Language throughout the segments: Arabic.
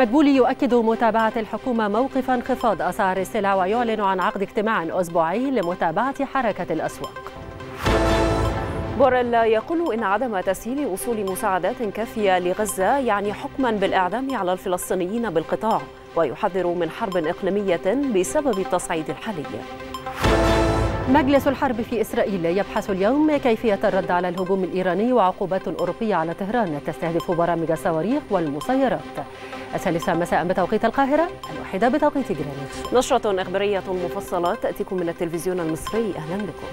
مدبولي يؤكد متابعة الحكومة موقف انخفاض أسعار السلع ويعلن عن عقد اجتماع أسبوعي لمتابعة حركة الأسواق بوريلا يقول إن عدم تسهيل وصول مساعدات كافية لغزة يعني حكما بالإعدام على الفلسطينيين بالقطاع ويحذر من حرب إقليمية بسبب التصعيد الحالي مجلس الحرب في إسرائيل يبحث اليوم كيفية الرد على الهجوم الإيراني وعقوبات أوروبية على طهران تستهدف برامج الصواريخ والمسيرات الثالثة مساء بتوقيت القاهرة الواحدة بتوقيت جرينتش نشرة إخبارية مفصلة تأتيكم من التلفزيون المصري أهلا بكم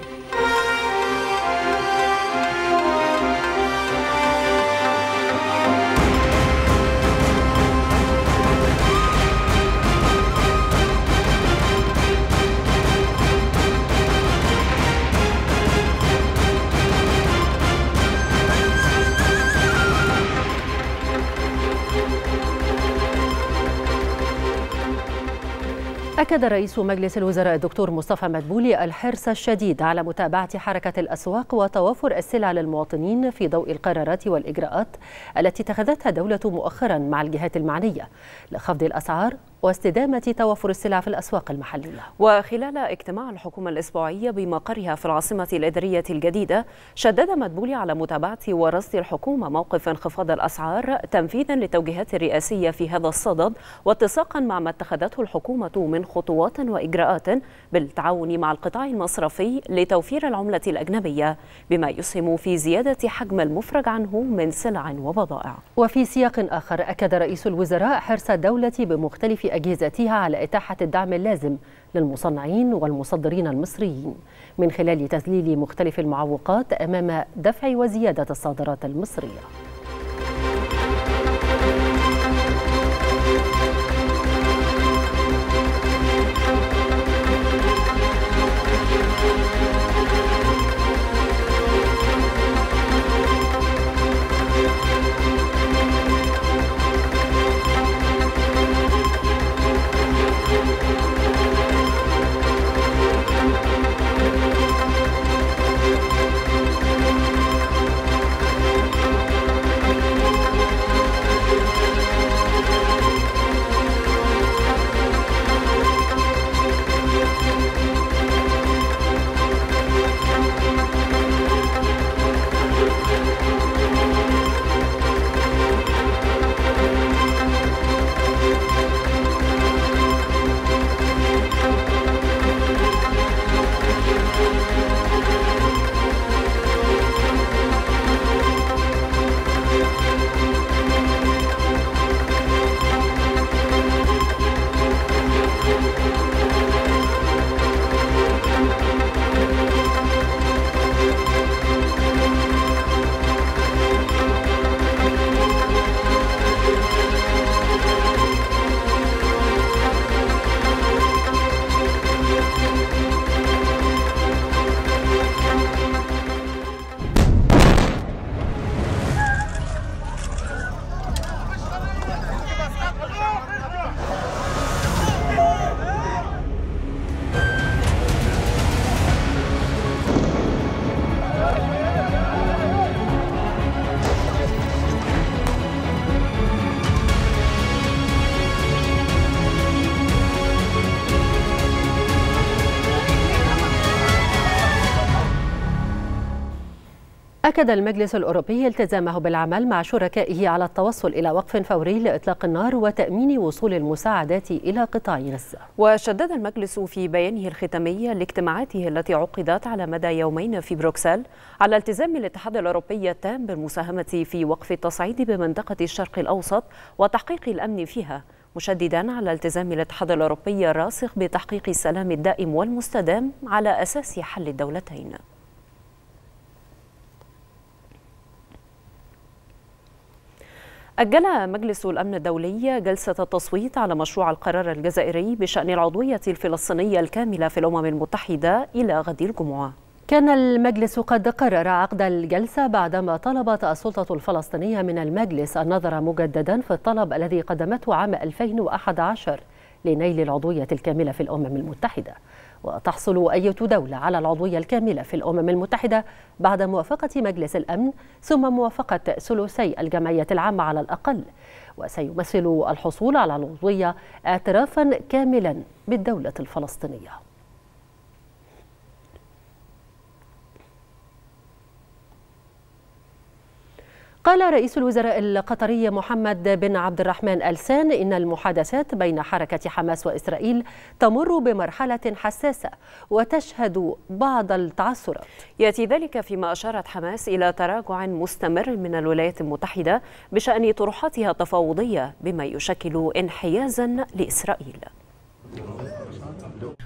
أكد رئيس مجلس الوزراء الدكتور مصطفى مدبولي الحرص الشديد على متابعة حركة الأسواق وتوافر السلع للمواطنين في ضوء القرارات والإجراءات التي اتخذتها الدولة مؤخرا مع الجهات المعنية لخفض الأسعار واستدامة توافر السلع في الأسواق المحلية وخلال اجتماع الحكومة الإسبوعية بمقرها في العاصمة الإدارية الجديدة شدد مدبولي على متابعة ورصد الحكومة موقف انخفاض الأسعار تنفيذا للتوجيهات الرئاسية في هذا الصدد واتساقا مع ما اتخذته الحكومة من خطوات وإجراءات بالتعاون مع القطاع المصرفي لتوفير العملة الأجنبية بما يسهم في زيادة حجم المفرج عنه من سلع وبضائع وفي سياق آخر أكد رئيس الوزراء حرص الدولة بمختلف أجهزتها على إتاحة الدعم اللازم للمصنعين والمصدرين المصريين من خلال تذليل مختلف المعوقات أمام دفع وزيادة الصادرات المصرية أكد المجلس الأوروبي التزامه بالعمل مع شركائه على التوصل إلى وقف فوري لإطلاق النار وتأمين وصول المساعدات إلى قطاع غزة وشدد المجلس في بيانه الختامي لاجتماعاته التي عقدت على مدى يومين في بروكسل على التزام الاتحاد الأوروبي التام بالمساهمة في وقف التصعيد بمنطقة الشرق الأوسط وتحقيق الأمن فيها مشددا على التزام الاتحاد الأوروبي الراسخ بتحقيق السلام الدائم والمستدام على أساس حل الدولتين أجل مجلس الأمن الدولي جلسة التصويت على مشروع القرار الجزائري بشأن العضوية الفلسطينية الكاملة في الأمم المتحدة إلى غد الجمعة كان المجلس قد قرر عقد الجلسة بعدما طلبت السلطة الفلسطينية من المجلس النظر مجددا في الطلب الذي قدمته عام 2011 لنيل العضوية الكاملة في الأمم المتحدة وتحصل أي دولة على العضوية الكاملة في الأمم المتحدة بعد موافقة مجلس الأمن ثم موافقة ثلثي الجمعية العامة على الأقل وسيمثل الحصول على العضوية اعترافا كاملا بالدولة الفلسطينية قال رئيس الوزراء القطري محمد بن عبد الرحمن السان إن المحادثات بين حركة حماس وإسرائيل تمر بمرحلة حساسة وتشهد بعض التعثرات يأتي ذلك فيما أشارت حماس إلى تراجع مستمر من الولايات المتحدة بشأن طروحاتها التفاوضية بما يشكل انحيازا لإسرائيل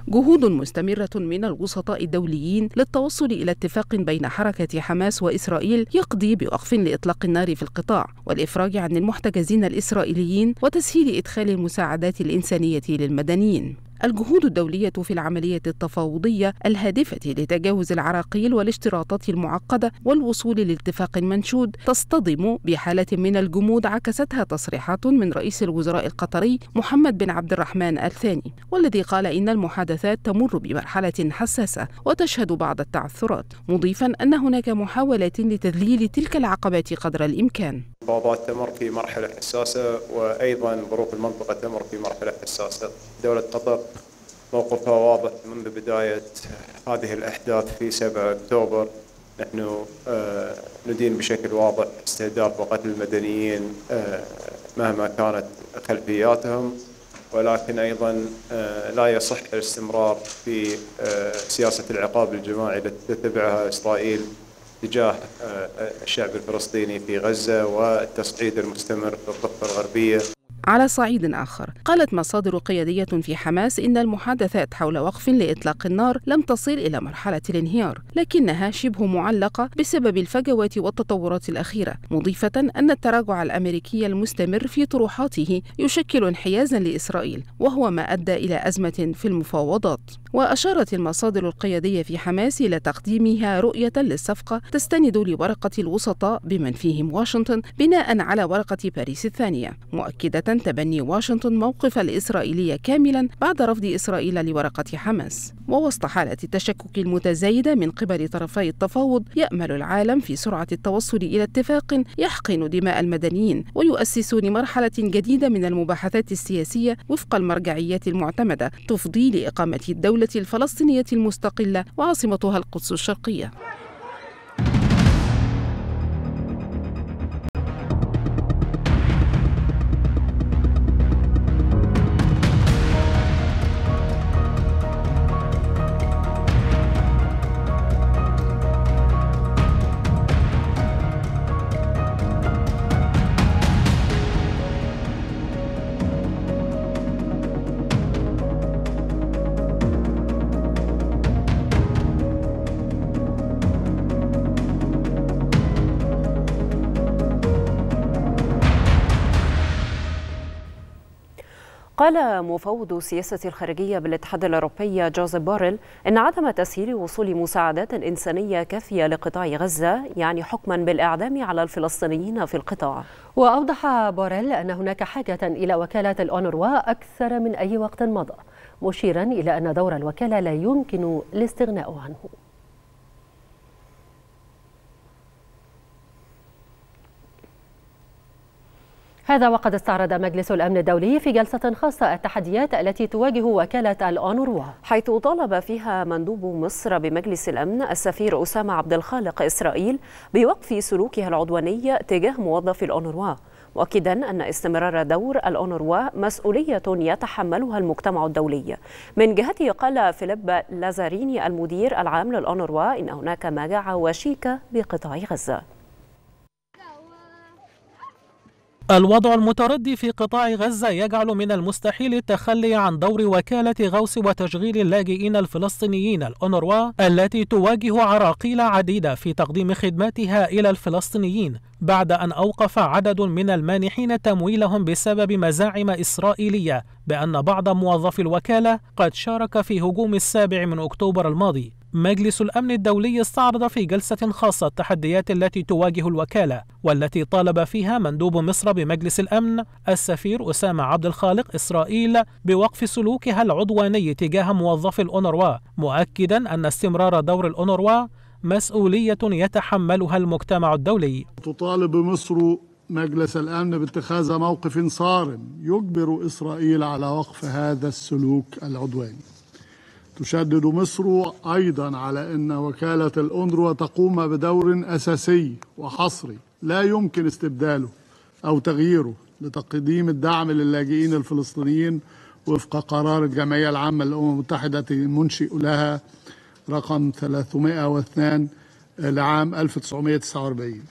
جهود مستمرة من الوسطاء الدوليين للتوصل إلى اتفاق بين حركة حماس وإسرائيل يقضي بوقف لإطلاق النار في القطاع والإفراج عن المحتجزين الإسرائيليين وتسهيل إدخال المساعدات الإنسانية للمدنيين الجهود الدولية في العملية التفاوضية الهادفة لتجاوز العراقيل والاشتراطات المعقدة والوصول لاتفاق منشود تصطدم بحالة من الجمود عكستها تصريحات من رئيس الوزراء القطري محمد بن عبد الرحمن الثاني والذي قال إن المحادثات تمر بمرحلة حساسة وتشهد بعض التعثرات مضيفا أن هناك محاولات لتذليل تلك العقبات قدر الإمكان مفاوضات تمر في مرحلة حساسة وأيضا ظروف المنطقة تمر في مرحلة حساسة دولة قطر موقفها واضح منذ بداية هذه الأحداث في 7 أكتوبر نحن آه، ندين بشكل واضح استهداف وقتل المدنيين آه، مهما كانت خلفياتهم ولكن ايضا آه، لا يصح الاستمرار في سياسه العقاب الجماعي التي تتبعها اسرائيل تجاه آه، الشعب الفلسطيني في غزة والتصعيد المستمر في الضفة الغربية على صعيد آخر قالت مصادر قيادية في حماس إن المحادثات حول وقف لإطلاق النار لم تصل إلى مرحلة الانهيار لكنها شبه معلقة بسبب الفجوات والتطورات الأخيرة مضيفة أن التراجع الأمريكي المستمر في طروحاته يشكل انحيازا لإسرائيل وهو ما أدى إلى أزمة في المفاوضات وأشارت المصادر القيادية في حماس إلى تقديمها رؤية للصفقة تستند لورقة الوسطاء بمن فيهم واشنطن بناء على ورقة باريس الثانية مؤكدة تبني واشنطن موقف الإسرائيلية كاملا بعد رفض إسرائيل لورقة حماس ووسط حالة التشكك المتزايدة من قبل طرفي التفاوض يأمل العالم في سرعة التوصل إلى اتفاق يحقن دماء المدنيين ويؤسس لمرحلة جديدة من المباحثات السياسية وفق المرجعيات المعتمدة تفضي لإقامة الدولة الدولة الفلسطينية المستقلة وعاصمتها القدس الشرقية قال مفوض السياسة الخارجية بالاتحاد الأوروبي جوزيف بوريل أن عدم تسهيل وصول مساعدات إنسانية كافية لقطاع غزة يعني حكما بالإعدام على الفلسطينيين في القطاع وأوضح بوريل أن هناك حاجة إلى وكالة الأونروا أكثر من أي وقت مضى مشيرا إلى أن دور الوكالة لا يمكن الاستغناء عنه هذا وقد استعرض مجلس الأمن الدولي في جلسة خاصة التحديات التي تواجه وكالة الأونروا حيث طالب فيها مندوب مصر بمجلس الأمن السفير أسامة عبد الخالق إسرائيل بوقف سلوكها العدواني تجاه موظفي الأونروا مؤكدا أن استمرار دور الأونروا مسؤولية يتحملها المجتمع الدولي من جهته قال فيليب لازاريني المدير العام للأونروا إن هناك مجاعة وشيكة بقطاع غزة الوضع المتردي في قطاع غزة يجعل من المستحيل التخلي عن دور وكالة غوص وتشغيل اللاجئين الفلسطينيين الأونروا التي تواجه عراقيل عديدة في تقديم خدماتها إلى الفلسطينيين بعد أن أوقف عدد من المانحين تمويلهم بسبب مزاعم إسرائيلية بأن بعض موظفي الوكالة قد شارك في هجوم السابع من أكتوبر الماضي مجلس الأمن الدولي استعرض في جلسة خاصة التحديات التي تواجه الوكالة والتي طالب فيها مندوب مصر بمجلس الأمن السفير أسامة عبد الخالق إسرائيل بوقف سلوكها العدواني تجاه موظفي الأونروا مؤكدا أن استمرار دور الأونروا مسؤولية يتحملها المجتمع الدولي تطالب مصر مجلس الأمن باتخاذ موقف صارم يجبر إسرائيل على وقف هذا السلوك العدواني تشدد مصر أيضا على أن وكالة الأندرو تقوم بدور أساسي وحصري لا يمكن استبداله أو تغييره لتقديم الدعم للاجئين الفلسطينيين وفق قرار الجمعية العامة للأمم المتحدة المنشئ لها رقم 302 لعام 1949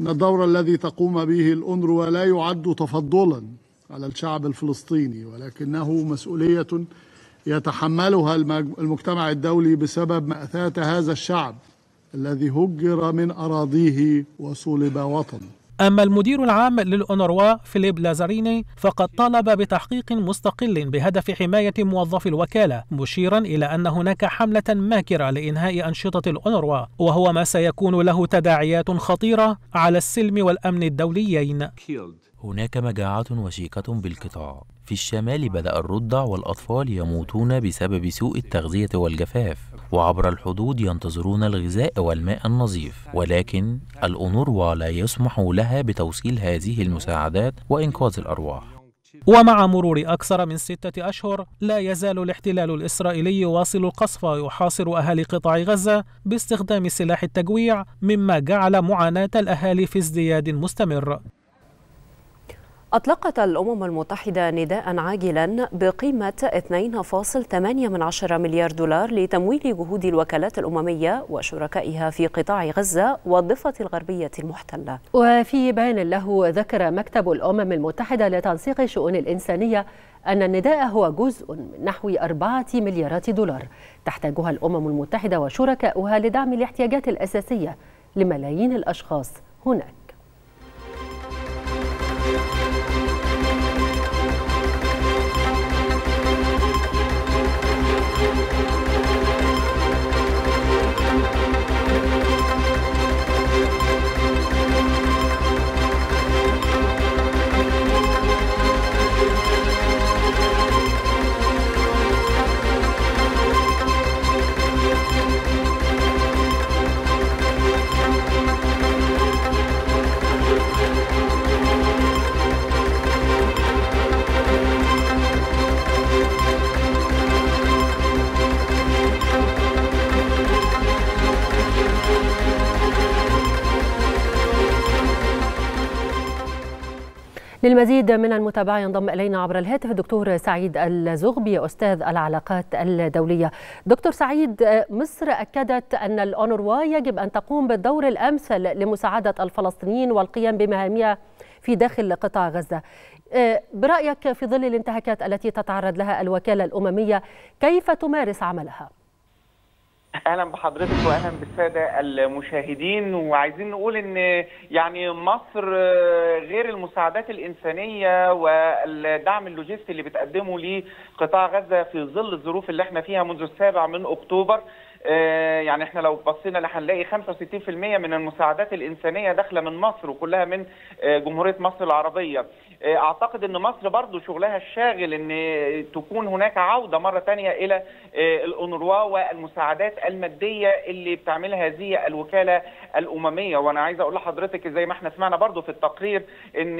إن الدور الذي تقوم به الأونروا لا يعد تفضلا على الشعب الفلسطيني ولكنه مسؤولية يتحملها المجتمع الدولي بسبب مأساة هذا الشعب الذي هجر من أراضيه وصلب وطن أما المدير العام للأونروا فيليب لازاريني فقد طالب بتحقيق مستقل بهدف حماية موظفي الوكالة مشيرا إلى أن هناك حملة ماكرة لإنهاء أنشطة الأونروا وهو ما سيكون له تداعيات خطيرة على السلم والأمن الدوليين هناك مجاعة وشيكة بالقطاع في الشمال بدأ الرضع والأطفال يموتون بسبب سوء التغذية والجفاف وعبر الحدود ينتظرون الغذاء والماء النظيف ولكن الأونروا لا يسمح لها بتوصيل هذه المساعدات وإنقاذ الأرواح ومع مرور أكثر من ستة أشهر لا يزال الاحتلال الإسرائيلي واصل القصف ويحاصر أهالي قطاع غزة باستخدام سلاح التجويع مما جعل معاناة الأهالي في ازدياد مستمر أطلقت الأمم المتحدة نداء عاجلا بقيمة 2.8 مليار دولار لتمويل جهود الوكالات الأممية وشركائها في قطاع غزة والضفة الغربية المحتلة وفي بيان له ذكر مكتب الأمم المتحدة لتنسيق الشؤون الإنسانية أن النداء هو جزء من نحو أربعة مليارات دولار تحتاجها الأمم المتحدة وشركائها لدعم الاحتياجات الأساسية لملايين الأشخاص هناك للمزيد من المتابعة ينضم إلينا عبر الهاتف الدكتور سعيد الزغبي أستاذ العلاقات الدولية دكتور سعيد مصر أكدت أن الأونروا يجب أن تقوم بالدور الأمثل لمساعدة الفلسطينيين والقيام بمهامها في داخل قطاع غزة برأيك في ظل الانتهاكات التي تتعرض لها الوكالة الأممية كيف تمارس عملها؟ اهلا بحضرتك واهلا بالساده المشاهدين وعايزين نقول ان يعني مصر غير المساعدات الانسانيه والدعم اللوجستي اللي بتقدمه لقطاع غزه في ظل الظروف اللي احنا فيها منذ السابع من اكتوبر آه، يعني احنا لو بصينا هنلاقي 65% من المساعدات الانسانيه داخله من مصر وكلها من آه، جمهوريه مصر العربيه آه، اعتقد ان مصر برضو شغلها الشاغل ان تكون هناك عوده مره ثانيه الى الانروا والمساعدات الماديه اللي بتعملها هذه الوكاله الامميه وانا عايز اقول لحضرتك زي ما احنا سمعنا برضو في التقرير ان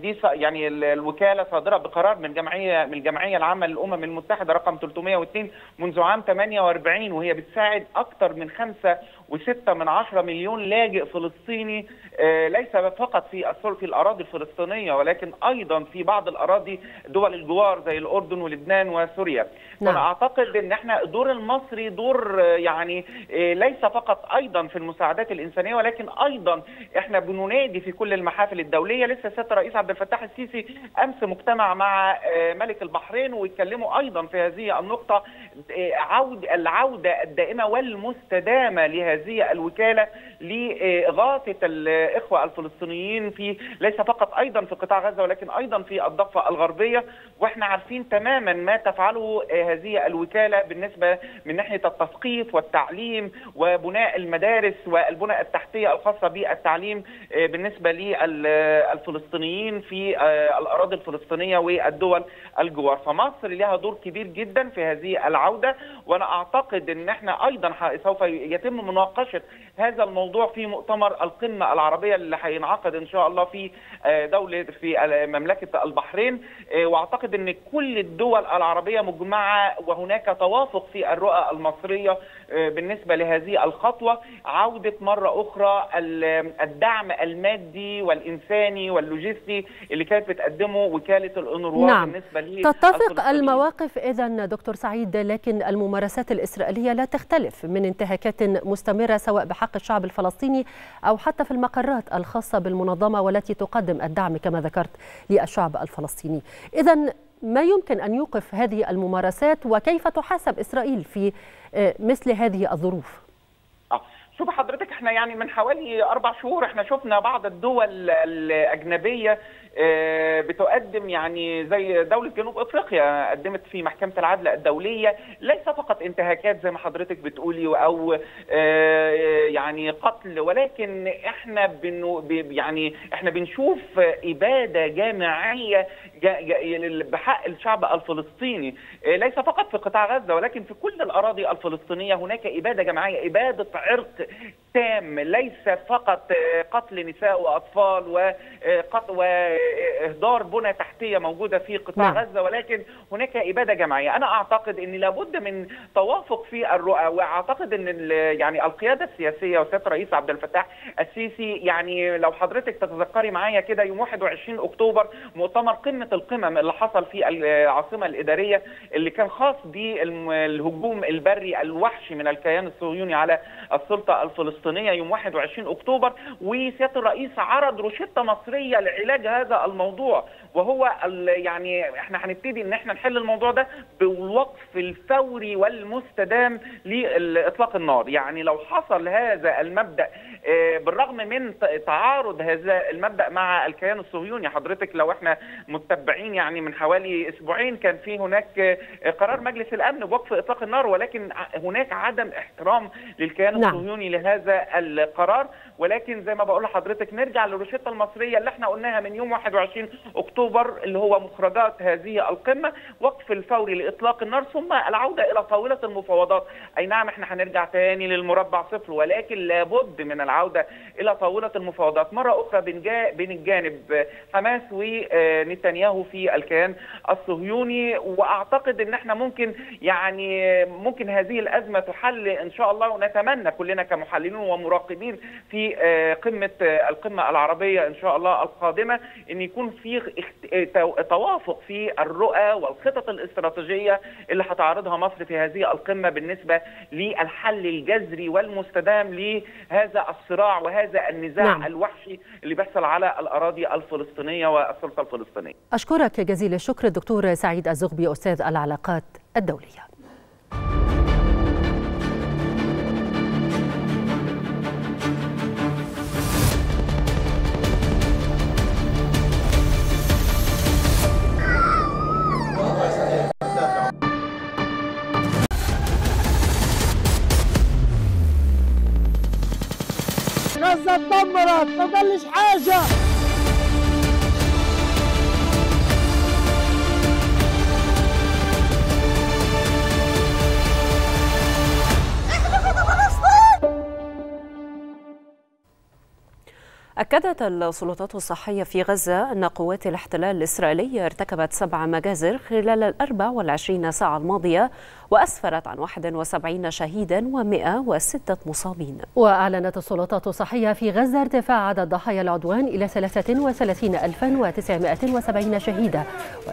دي يعني الوكاله صادره بقرار من جمعيه من الجمعيه العامه للامم المتحده رقم 302 منذ عام 48 وهي بتساعد اكثر من خمسه وستة من عشرة مليون لاجئ فلسطيني آه، ليس فقط في في الأراضي الفلسطينية ولكن أيضا في بعض الأراضي دول الجوار زي الأردن ولبنان وسوريا نعم. أنا أعتقد أن احنا الدور المصري دور آه، يعني آه، ليس فقط أيضا في المساعدات الإنسانية ولكن أيضا احنا بننادي في كل المحافل الدولية لسه سيادة الرئيس عبد الفتاح السيسي أمس مجتمع مع ملك البحرين ويتكلموا أيضا في هذه النقطة عود العودة الدائمة والمستدامة لهذه هذه الوكاله لاغاثه الاخوه الفلسطينيين في ليس فقط ايضا في قطاع غزه ولكن ايضا في الضفه الغربيه واحنا عارفين تماما ما تفعله هذه الوكاله بالنسبه من ناحيه التثقيف والتعليم وبناء المدارس والبنى التحتيه الخاصه بالتعليم بالنسبه للفلسطينيين في الاراضي الفلسطينيه والدول الجوار فمصر لها دور كبير جدا في هذه العوده وانا اعتقد ان احنا ايضا سوف يتم مناقشه هذا الموضوع في مؤتمر القمه العربيه اللي هينعقد ان شاء الله في آه، دوله في مملكه البحرين آه، واعتقد ان كل الدول العربيه مجمعه وهناك توافق في الرؤى المصريه آه، بالنسبه لهذه الخطوه عوده مره اخرى الدعم المادي والانساني واللوجستي اللي كانت بتقدمه وكاله الانروا نعم. بالنسبه لي تتفق المواقف اذا دكتور سعيد لكن الممارسات الاسرائيليه لا تختلف من انتهاكات مستمره مستمرة سواء بحق الشعب الفلسطيني أو حتى في المقرات الخاصة بالمنظمة والتي تقدم الدعم كما ذكرت للشعب الفلسطيني إذا ما يمكن أن يوقف هذه الممارسات وكيف تحاسب إسرائيل في آه، مثل هذه الظروف؟ شوف حضرتك احنا يعني من حوالي اربع شهور احنا شفنا بعض الدول الاجنبيه آه، بتقدم يعني زي دوله جنوب افريقيا قدمت في محكمه العدل الدوليه ليس فقط انتهاكات زي ما حضرتك بتقولي او آه، يعني قتل ولكن احنا يعني احنا بنشوف اباده جامعية بحق الشعب الفلسطيني آه، ليس فقط في قطاع غزه ولكن في كل الاراضي الفلسطينيه هناك اباده جماعيه اباده عرق تام ليس فقط قتل نساء واطفال واهدار بنى تحتيه موجوده في قطاع نعم. غزه ولكن هناك اباده جماعيه، انا اعتقد ان لابد من توافق في الرؤى واعتقد ان يعني القياده السياسيه وسياده الرئيس عبد الفتاح السيسي يعني لو حضرتك تتذكري معايا كده يوم 21 اكتوبر مؤتمر قمه القمم اللي حصل في العاصمه الاداريه اللي كان خاص بالهجوم البري الوحشي من الكيان الصهيوني على السلطه السلطه الفلسطينيه يوم 21 اكتوبر وسياده الرئيس عرض روشته مصريه لعلاج هذا الموضوع وهو يعني احنا هنبتدي ان احنا نحل الموضوع ده بالوقف الفوري والمستدام لاطلاق النار يعني لو حصل هذا المبدا آه، بالرغم من تعارض هذا المبدا مع الكيان الصهيوني حضرتك لو احنا متبعين يعني من حوالي اسبوعين كان في هناك آه، قرار مجلس الامن بوقف اطلاق النار ولكن هناك عدم احترام للكيان نعم. الصهيوني لهذا القرار ولكن زي ما بقول لحضرتك نرجع للروشته المصريه اللي احنا قلناها من يوم 21 اكتوبر اللي هو مخرجات هذه القمه وقف الفوري لاطلاق النار ثم العوده الى طاوله المفاوضات اي نعم احنا هنرجع تاني للمربع صفر ولكن لابد من العودة العودة إلى طاولة المفاوضات مرة أخرى بين الجانب حماس ونتنياهو في الكيان الصهيوني وأعتقد أن احنا ممكن يعني ممكن هذه الأزمة تحل إن شاء الله ونتمنى كلنا كمحللين ومراقبين في آه، قمة آه، القمة العربية إن شاء الله القادمة أن يكون في توافق في الرؤى والخطط الاستراتيجية اللي هتعرضها مصر في هذه القمة بالنسبة للحل الجذري والمستدام لهذا الصراع وهذا النزاع نعم. الوحشي اللي بيحصل على الأراضي الفلسطينية والسلطة الفلسطينية أشكرك جزيل الشكر الدكتور سعيد الزغبي أستاذ العلاقات الدولية الصوت ما قال ليش حاجه أكدت السلطات الصحية في غزة أن قوات الاحتلال الإسرائيلي ارتكبت سبع مجازر خلال ال 24 ساعة الماضية وأسفرت عن 71 شهيدا و106 مصابين وأعلنت السلطات الصحية في غزة ارتفاع عدد ضحايا العدوان إلى 33970 شهيدة و76770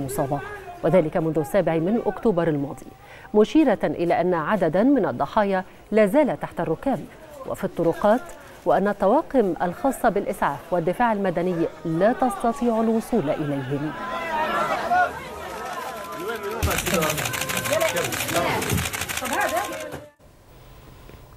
مصابة وذلك منذ السابع من أكتوبر الماضي مشيرة إلى أن عددا من الضحايا لا زال تحت الركام وفي الطرقات وأن الطواقم الخاصة بالإسعاف والدفاع المدني لا تستطيع الوصول إليهم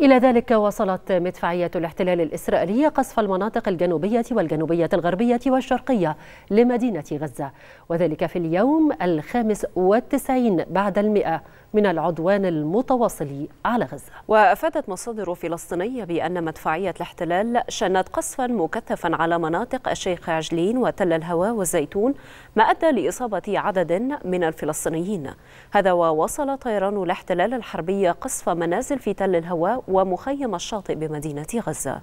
إلى ذلك وصلت مدفعية الاحتلال الإسرائيلي قصف المناطق الجنوبية والجنوبية الغربية والشرقية لمدينة غزة وذلك في اليوم الخامس والتسعين بعد المئة من العدوان المتواصل على غزة وأفادت مصادر فلسطينية بأن مدفعية الاحتلال شنت قصفا مكثفا على مناطق الشيخ عجلين وتل الهوى والزيتون ما أدى لإصابة عدد من الفلسطينيين هذا ووصل طيران الاحتلال الحربي قصف منازل في تل الهوى ومخيم الشاطئ بمدينة غزة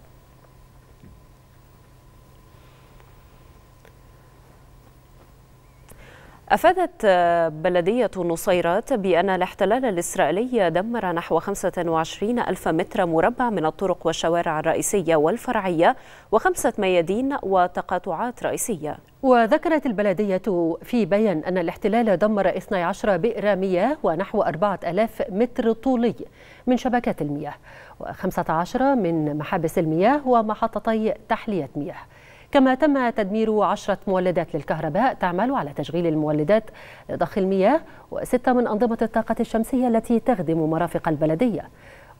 أفادت بلدية نصيرات بأن الاحتلال الإسرائيلي دمر نحو 25 ألف متر مربع من الطرق والشوارع الرئيسية والفرعية وخمسة ميادين وتقاطعات رئيسية وذكرت البلدية في بيان أن الاحتلال دمر 12 بئر مياه ونحو 4000 متر طولي من شبكات المياه و15 من محابس المياه ومحطتي تحلية مياه كما تم تدمير عشرة مولدات للكهرباء تعمل على تشغيل المولدات لضخ المياه وستة من أنظمة الطاقة الشمسية التي تخدم مرافق البلدية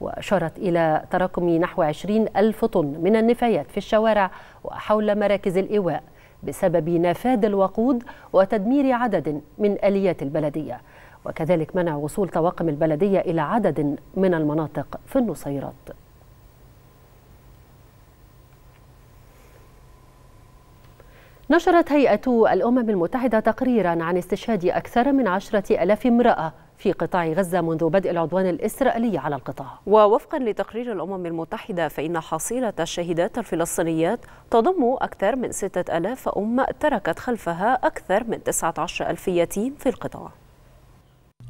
وأشارت إلى تراكم نحو 20 ألف طن من النفايات في الشوارع وحول مراكز الإيواء بسبب نفاد الوقود وتدمير عدد من آليات البلدية وكذلك منع وصول طواقم البلدية إلى عدد من المناطق في النصيرات نشرت هيئة الأمم المتحدة تقريرا عن استشهاد أكثر من عشرة ألاف امرأة في قطاع غزة منذ بدء العدوان الإسرائيلي على القطاع ووفقا لتقرير الأمم المتحدة فإن حصيلة الشهيدات الفلسطينيات تضم أكثر من ستة ألاف أم تركت خلفها أكثر من تسعة عشر ألف يتيم في القطاع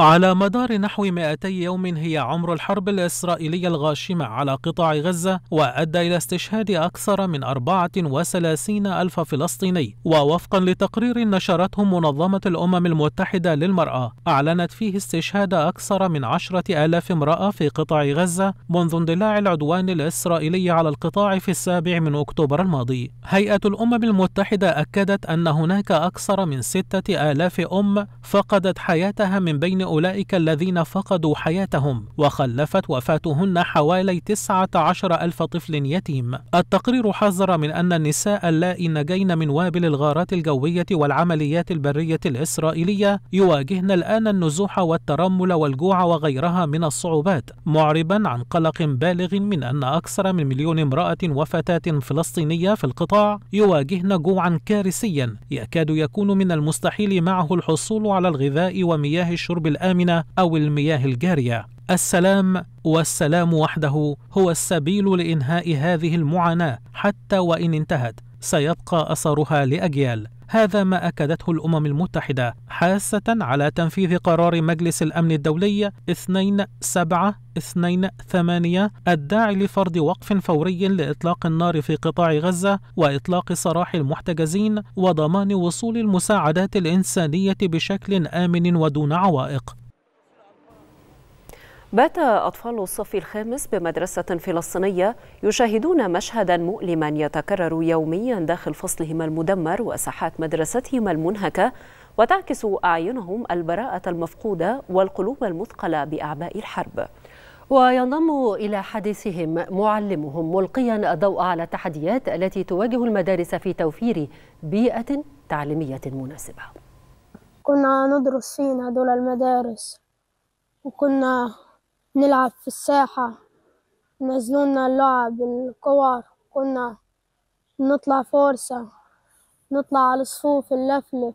على مدار نحو 200 يوم هي عمر الحرب الإسرائيلية الغاشمة على قطاع غزة وأدى إلى استشهاد أكثر من 34 ألف فلسطيني ووفقا لتقرير نشرته منظمة الأمم المتحدة للمرأة أعلنت فيه استشهاد أكثر من 10 ألاف امرأة في قطاع غزة منذ اندلاع العدوان الإسرائيلي على القطاع في السابع من أكتوبر الماضي هيئة الأمم المتحدة أكدت أن هناك أكثر من 6 ألاف أم فقدت حياتها من بين أولئك الذين فقدوا حياتهم وخلفت وفاتهن حوالي 19 ألف طفل يتيم التقرير حذر من أن النساء اللائي نجين من وابل الغارات الجوية والعمليات البرية الإسرائيلية يواجهن الآن النزوح والترمل والجوع وغيرها من الصعوبات معربا عن قلق بالغ من أن أكثر من مليون امرأة وفتاة فلسطينية في القطاع يواجهن جوعا كارثيا يكاد يكون من المستحيل معه الحصول على الغذاء ومياه الشرب الآمنة أو المياه الجارية السلام والسلام وحده هو السبيل لإنهاء هذه المعاناة حتى وإن انتهت سيبقى أثرها لأجيال هذا ما أكدته الأمم المتحدة حاسة على تنفيذ قرار مجلس الأمن الدولي 2728 الداعي لفرض وقف فوري لإطلاق النار في قطاع غزة وإطلاق سراح المحتجزين وضمان وصول المساعدات الإنسانية بشكل آمن ودون عوائق بات أطفال الصف الخامس بمدرسة فلسطينية يشاهدون مشهدا مؤلما يتكرر يوميا داخل فصلهم المدمر وساحات مدرستهم المنهكة وتعكس أعينهم البراءة المفقودة والقلوب المثقلة بأعباء الحرب وينضم إلى حديثهم معلمهم ملقيا الضوء على التحديات التي تواجه المدارس في توفير بيئة تعليمية مناسبة كنا ندرس فينا دول المدارس وكنا نلعب في الساحة نزلونا اللعب الكور كنا نطلع فرصة نطلع على الصفوف نلفلف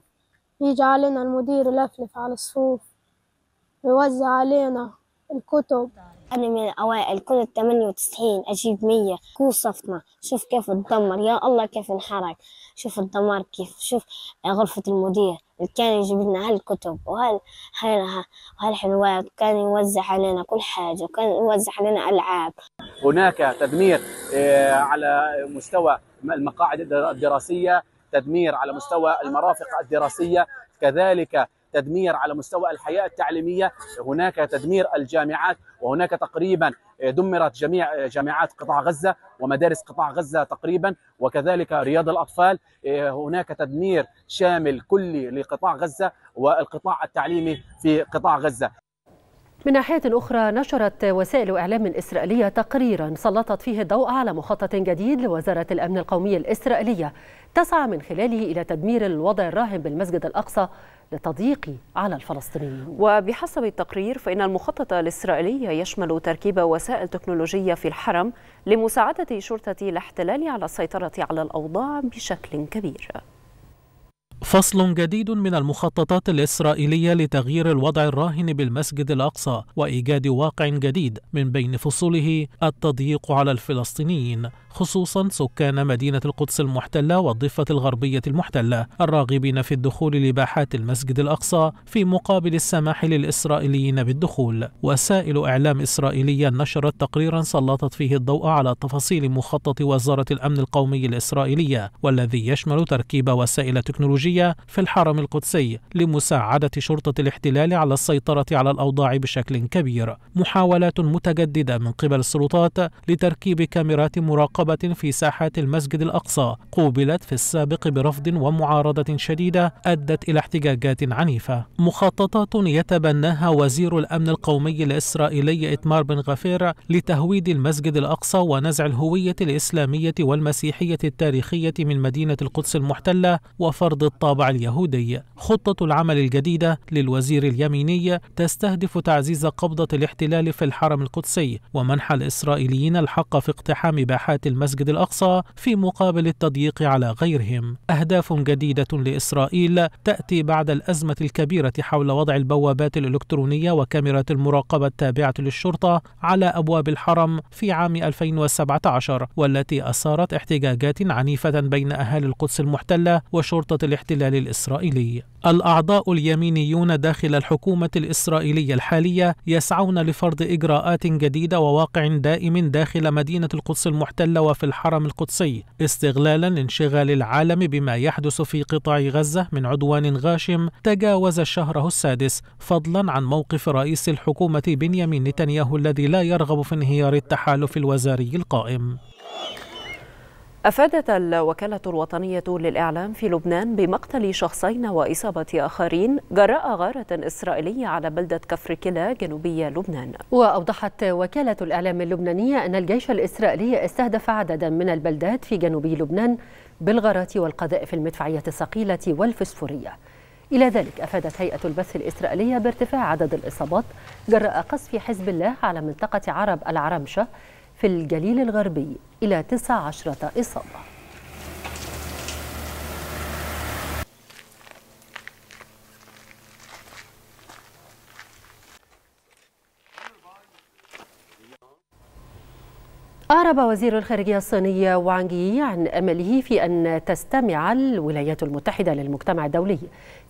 يجي علينا المدير يلفلف على الصفوف يوزع علينا الكتب أنا من الأوائل كنت وتسعين أجيب مية كو صفنا شوف كيف تدمر يا الله كيف انحرق شوف الدمار كيف شوف غرفة المدير اللي كان يجيب لنا هالكتب وهال وهالحلويات وكان يوزع علينا كل حاجة وكان يوزع علينا ألعاب هناك تدمير آه، على مستوى المقاعد الدراسية تدمير على مستوى المرافق الدراسية كذلك تدمير على مستوى الحياة التعليمية هناك تدمير الجامعات وهناك تقريبا دمرت جميع جامعات قطاع غزة ومدارس قطاع غزة تقريبا وكذلك رياض الأطفال هناك تدمير شامل كلي لقطاع غزة والقطاع التعليمي في قطاع غزة من ناحية أخرى نشرت وسائل إعلام إسرائيلية تقريرا سلطت فيه الضوء على مخطط جديد لوزارة الأمن القومي الإسرائيلية تسعى من خلاله إلى تدمير الوضع الراهن بالمسجد الأقصى لتضييقه على الفلسطينيين وبحسب التقرير فإن المخطط الإسرائيلي يشمل تركيب وسائل تكنولوجية في الحرم لمساعدة شرطة الاحتلال على السيطرة على الأوضاع بشكل كبير فصل جديد من المخططات الإسرائيلية لتغيير الوضع الراهن بالمسجد الأقصى وإيجاد واقع جديد من بين فصوله التضييق على الفلسطينيين خصوصا سكان مدينة القدس المحتلة والضفة الغربية المحتلة الراغبين في الدخول لباحات المسجد الأقصى في مقابل السماح للإسرائيليين بالدخول وسائل إعلام إسرائيلية نشرت تقريرا سلطت فيه الضوء على تفاصيل مخطط وزارة الأمن القومي الإسرائيلية والذي يشمل تركيب وسائل تكنولوجية في الحرم القدسي لمساعدة شرطة الاحتلال على السيطرة على الأوضاع بشكل كبير محاولات متجددة من قبل السلطات لتركيب كاميرات مراقبة رقبة في ساحات المسجد الأقصى قوبلت في السابق برفض ومعارضة شديدة أدت إلى احتجاجات عنيفة مخططات يتبناها وزير الأمن القومي الإسرائيلي إتمار بن غفير لتهويد المسجد الأقصى ونزع الهوية الإسلامية والمسيحية التاريخية من مدينة القدس المحتلة وفرض الطابع اليهودي خطة العمل الجديدة للوزير اليميني تستهدف تعزيز قبضة الاحتلال في الحرم القدسي ومنح الإسرائيليين الحق في اقتحام باحات المسجد الأقصى في مقابل التضييق على غيرهم أهداف جديدة لإسرائيل تأتي بعد الأزمة الكبيرة حول وضع البوابات الإلكترونية وكاميرات المراقبة التابعة للشرطة على أبواب الحرم في عام 2017 والتي أثارت احتجاجات عنيفة بين أهالي القدس المحتلة وشرطة الاحتلال الإسرائيلي الأعضاء اليمينيون داخل الحكومة الإسرائيلية الحالية يسعون لفرض إجراءات جديدة وواقع دائم داخل مدينة القدس المحتلة وفي الحرم القدسي استغلالا لانشغال العالم بما يحدث في قطاع غزة من عدوان غاشم تجاوز شهره السادس فضلا عن موقف رئيس الحكومة بنيامين نتنياهو الذي لا يرغب في انهيار التحالف الوزاري القائم أفادت الوكالة الوطنية للإعلام في لبنان بمقتل شخصين وإصابة آخرين جراء غارة إسرائيلية على بلدة كفر كلا جنوبية لبنان وأوضحت وكالة الإعلام اللبنانية أن الجيش الإسرائيلي استهدف عددا من البلدات في جنوب لبنان بالغارات والقذائف المدفعية الثقيلة والفسفورية إلى ذلك أفادت هيئة البث الإسرائيلية بارتفاع عدد الإصابات جراء قصف حزب الله على منطقة عرب العرمشة في الجليل الغربي إلى 19 إصابة أعرب وزير الخارجية الصيني وانغ يي عن أمله في أن تستمع الولايات المتحدة للمجتمع الدولي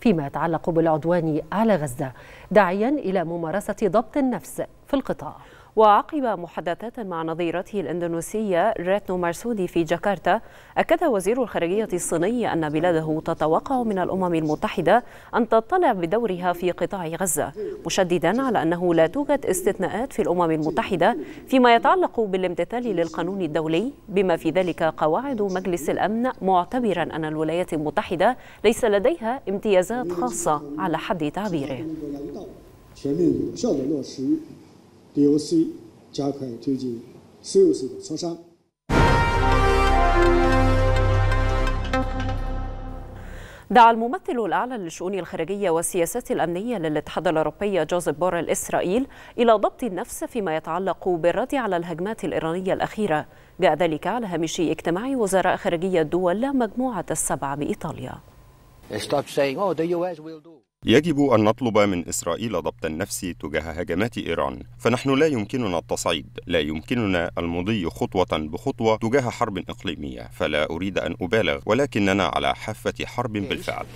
فيما يتعلق بالعدوان على غزة داعيا إلى ممارسة ضبط النفس في القطاع وعقب محادثات مع نظيرته الإندونيسية ريتنو مارسودي في جاكرتا أكد وزير الخارجية الصيني أن بلاده تتوقع من الأمم المتحدة أن تطلع بدورها في قطاع غزة مشددا على أنه لا توجد استثناءات في الأمم المتحدة فيما يتعلق بالامتثال للقانون الدولي بما في ذلك قواعد مجلس الأمن معتبرا أن الولايات المتحدة ليس لديها امتيازات خاصة على حد تعبيره DOC 加快推进 الممثل الأعلى للشؤون الخارجية والسياسات الأمنية للاتحاد الأوروبي جوزيف بوريل إسرائيل إلى ضبط النفس فيما يتعلق بالرد على الهجمات الإيرانية الأخيرة جاء ذلك على هامش اجتماع وزراء خارجية الدول مجموعة السبعة بإيطاليا يجب أن نطلب من إسرائيل ضبط النفس تجاه هجمات إيران فنحن لا يمكننا التصعيد لا يمكننا المضي خطوة بخطوة تجاه حرب إقليمية فلا أريد أن أبالغ ولكننا على حافة حرب بالفعل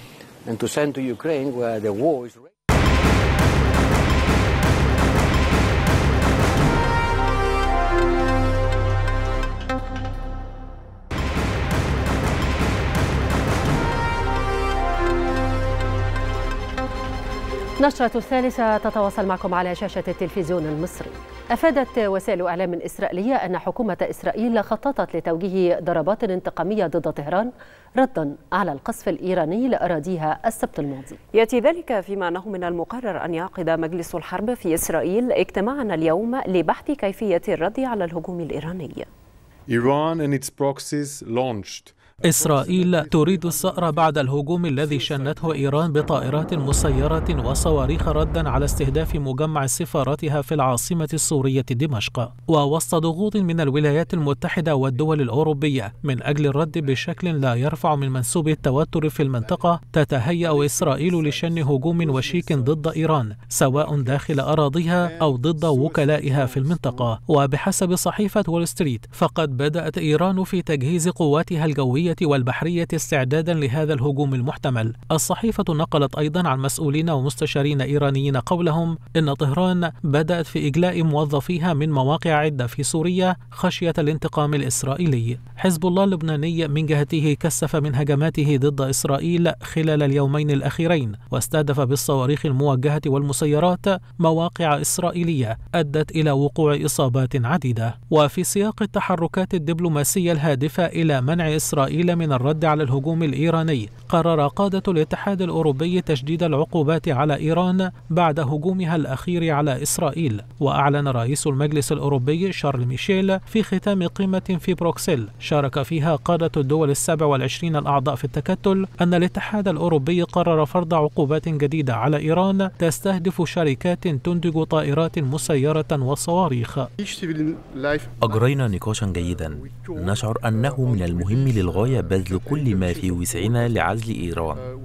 نشرة الثالثة تتواصل معكم على شاشة التلفزيون المصري أفادت وسائل أعلام إسرائيلية أن حكومة إسرائيل خططت لتوجيه ضربات انتقامية ضد طهران ردا على القصف الإيراني لأراضيها السبت الماضي يأتي ذلك فيما أنه من المقرر أن يعقد مجلس الحرب في إسرائيل اجتماعنا اليوم لبحث كيفية الرد على الهجوم الإيراني Iran and its proxies launched إسرائيل تريد الثأر بعد الهجوم الذي شنته إيران بطائرات مسيرة وصواريخ ردا على استهداف مجمع سفارتها في العاصمة السورية دمشق ووسط ضغوط من الولايات المتحدة والدول الأوروبية من أجل الرد بشكل لا يرفع من منسوب التوتر في المنطقة تتهيأ إسرائيل لشن هجوم وشيك ضد إيران سواء داخل أراضيها أو ضد وكلائها في المنطقة وبحسب صحيفة وول ستريت فقد بدأت إيران في تجهيز قواتها الجوية الجوية والبحرية استعدادا لهذا الهجوم المحتمل الصحيفة نقلت أيضا عن مسؤولين ومستشارين إيرانيين قولهم إن طهران بدأت في إجلاء موظفيها من مواقع عدة في سوريا خشية الانتقام الإسرائيلي حزب الله اللبناني من جهته كثف من هجماته ضد إسرائيل خلال اليومين الأخيرين واستهدف بالصواريخ الموجهة والمسيرات مواقع إسرائيلية أدت إلى وقوع إصابات عديدة وفي سياق التحركات الدبلوماسية الهادفة إلى منع إسرائيل بديل من الرد على الهجوم الإيراني قرر قادة الاتحاد الأوروبي تشديد العقوبات على إيران بعد هجومها الأخير على إسرائيل وأعلن رئيس المجلس الأوروبي شارل ميشيل في ختام قمة في بروكسل شارك فيها قادة الدول السبع والعشرين الأعضاء في التكتل أن الاتحاد الأوروبي قرر فرض عقوبات جديدة على إيران تستهدف شركات تنتج طائرات مسيرة وصواريخ أجرينا نقاشا جيدا نشعر أنه من المهم للغاية وقضايا بذل كل ما في وسعنا لعزل إيران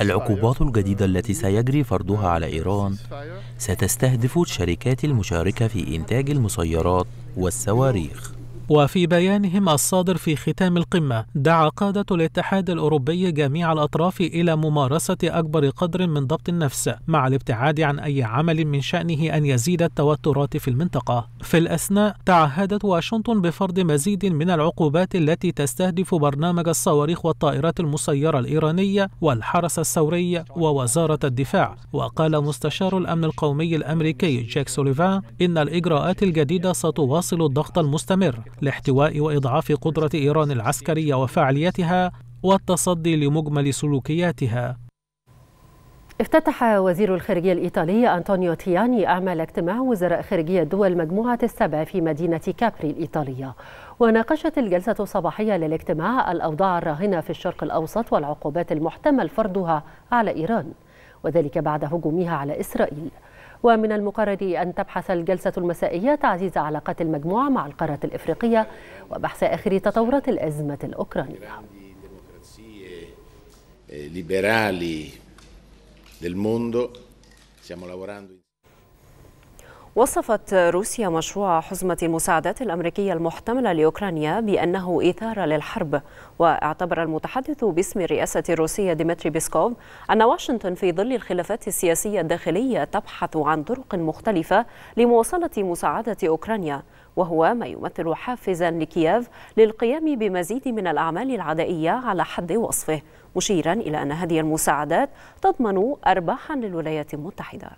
العقوبات الجديدة التي سيجري فرضها على إيران ستستهدف الشركات المشاركة في إنتاج المسيرات والصواريخ وفي بيانهم الصادر في ختام القمة دعا قادة الاتحاد الأوروبي جميع الأطراف إلى ممارسة أكبر قدر من ضبط النفس مع الابتعاد عن أي عمل من شأنه أن يزيد التوترات في المنطقة في الأثناء تعهدت واشنطن بفرض مزيد من العقوبات التي تستهدف برنامج الصواريخ والطائرات المسيرة الإيرانية والحرس الثوري ووزارة الدفاع وقال مستشار الأمن القومي الأمريكي جاك سوليفان إن الإجراءات الجديدة ستواصل الضغط المستمر لاحتواء واضعاف قدره ايران العسكريه وفعاليتها والتصدي لمجمل سلوكياتها افتتح وزير الخارجية الإيطالي أنطونيو تياني أعمال اجتماع وزراء خارجية دول مجموعة السبع في مدينة كابري الإيطالية وناقشت الجلسة الصباحية للاجتماع الأوضاع الراهنة في الشرق الأوسط والعقوبات المحتمل فرضها على إيران وذلك بعد هجومها على إسرائيل ومن المقرر أن تبحث الجلسة المسائية تعزيز علاقات المجموعة مع القارة الإفريقية وبحث آخر تطورات الأزمة الأوكرانية وصفت روسيا مشروع حزمة المساعدات الأمريكية المحتملة لأوكرانيا بأنه إثارة للحرب واعتبر المتحدث باسم الرئاسة الروسية ديمتري بيسكوف أن واشنطن في ظل الخلافات السياسية الداخلية تبحث عن طرق مختلفة لمواصلة مساعدة أوكرانيا وهو ما يمثل حافزا لكييف للقيام بمزيد من الأعمال العدائية على حد وصفه مشيرا إلى أن هذه المساعدات تضمن أرباحا للولايات المتحدة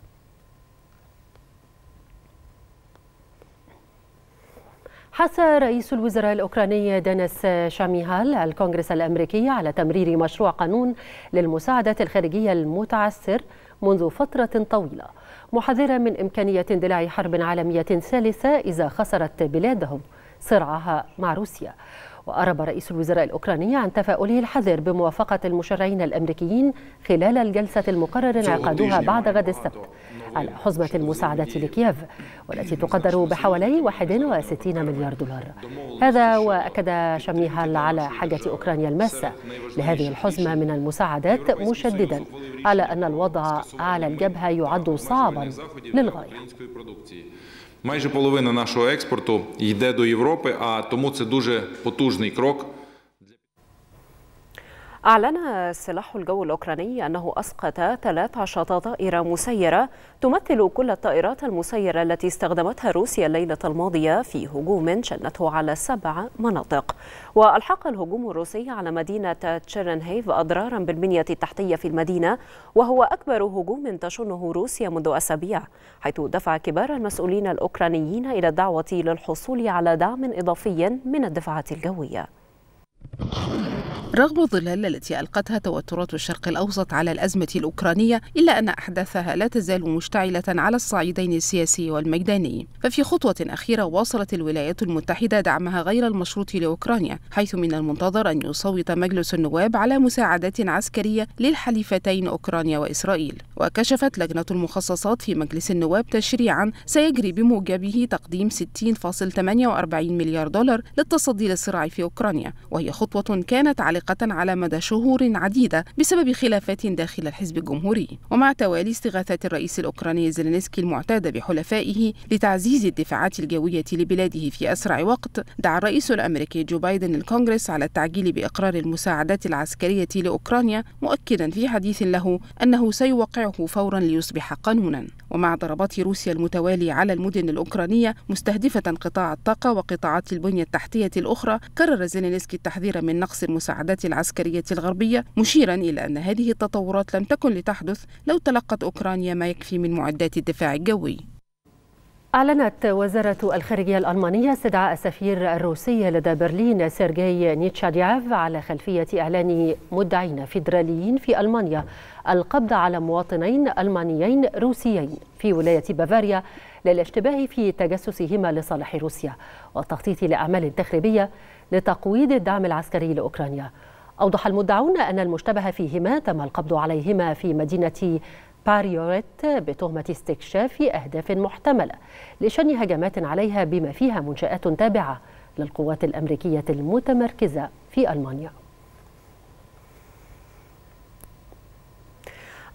حث رئيس الوزراء الأوكراني دانس شاميهال الكونغرس الأمريكي على تمرير مشروع قانون للمساعدة الخارجية المتعسر منذ فترة طويلة محذرا من إمكانية اندلاع حرب عالمية ثالثة إذا خسرت بلادهم صراعها مع روسيا وأرب رئيس الوزراء الأوكراني عن تفاؤله الحذر بموافقة المشرعين الأمريكيين خلال الجلسة المقرر انعقادها بعد غد السبت على حزمة المساعدة لكييف والتي تقدر بحوالي 61 مليار دولار هذا وأكد شميهال على حاجة أوكرانيا الماسة لهذه الحزمة من المساعدات مشددا على أن الوضع على الجبهة يعد صعبا للغاية Майже половина нашого експорту йде до Європи, а тому це дуже потужний крок أعلن سلاح الجو الأوكراني أنه أسقط 13 طائرة مسيرة تمثل كل الطائرات المسيرة التي استخدمتها روسيا الليلة الماضية في هجوم شنته على سبع مناطق وألحق الهجوم الروسي على مدينة تشيرنهيف أضرارا بالبنية التحتية في المدينة وهو أكبر هجوم تشنه روسيا منذ أسابيع حيث دفع كبار المسؤولين الأوكرانيين إلى الدعوة للحصول على دعم إضافي من الدفعات الجوية رغم الظلال التي ألقتها توترات الشرق الأوسط على الأزمة الأوكرانية إلا أن أحداثها لا تزال مشتعلة على الصعيدين السياسي والميداني ففي خطوة أخيرة واصلت الولايات المتحدة دعمها غير المشروط لأوكرانيا حيث من المنتظر أن يصوت مجلس النواب على مساعدات عسكرية للحليفتين أوكرانيا وإسرائيل وكشفت لجنة المخصصات في مجلس النواب تشريعا سيجري بموجبه تقديم 60.48 مليار دولار للتصدي للصراع في أوكرانيا وهي خطوة كانت عالقة على مدى شهور عديدة بسبب خلافات داخل الحزب الجمهوري ومع توالي استغاثات الرئيس الأوكراني زيلينسكي المعتادة بحلفائه لتعزيز الدفاعات الجوية لبلاده في أسرع وقت دعا الرئيس الأمريكي جو بايدن الكونغرس على التعجيل بإقرار المساعدات العسكرية لأوكرانيا مؤكدا في حديث له أنه سيوقعه فورا ليصبح قانونا ومع ضربات روسيا المتوالية على المدن الأوكرانية مستهدفة قطاع الطاقة وقطاعات البنية التحتية الأخرى كرر زينينسكي التحذير من نقص المساعدات العسكرية الغربية مشيرا إلى أن هذه التطورات لم تكن لتحدث لو تلقت أوكرانيا ما يكفي من معدات الدفاع الجوي أعلنت وزارة الخارجية الألمانية استدعاء السفير الروسي لدى برلين سيرجي نيتشادياف على خلفية إعلان مدعين فيدراليين في ألمانيا القبض على مواطنين ألمانيين روسيين في ولاية بافاريا للاشتباه في تجسسهما لصالح روسيا والتخطيط لأعمال تخريبية لتقويض الدعم العسكري لأوكرانيا أوضح المدعون أن المشتبه فيهما تم القبض عليهما في مدينة باريوريت بتهمة استكشاف أهداف محتملة لشن هجمات عليها بما فيها منشآت تابعة للقوات الأمريكية المتمركزة في ألمانيا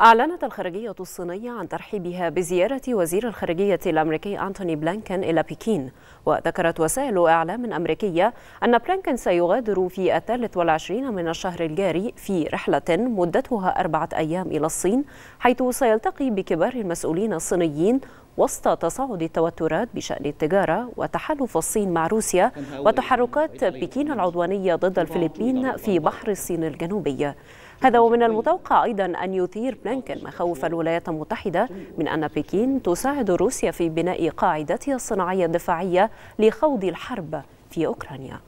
أعلنت الخارجية الصينية عن ترحيبها بزيارة وزير الخارجية الأمريكي أنتوني بلانكن إلى بكين وذكرت وسائل إعلام أمريكية أن بلانكن سيغادر في الثالث والعشرين من الشهر الجاري في رحلة مدتها أربعة أيام إلى الصين حيث سيلتقي بكبار المسؤولين الصينيين وسط تصاعد التوترات بشأن التجارة وتحالف الصين مع روسيا وتحركات بكين العدوانية ضد الفلبين في بحر الصين الجنوبي هذا ومن المتوقع أيضا أن يثير بلينكن مخاوف الولايات المتحدة من أن بكين تساعد روسيا في بناء قاعدتها الصناعية الدفاعية لخوض الحرب في أوكرانيا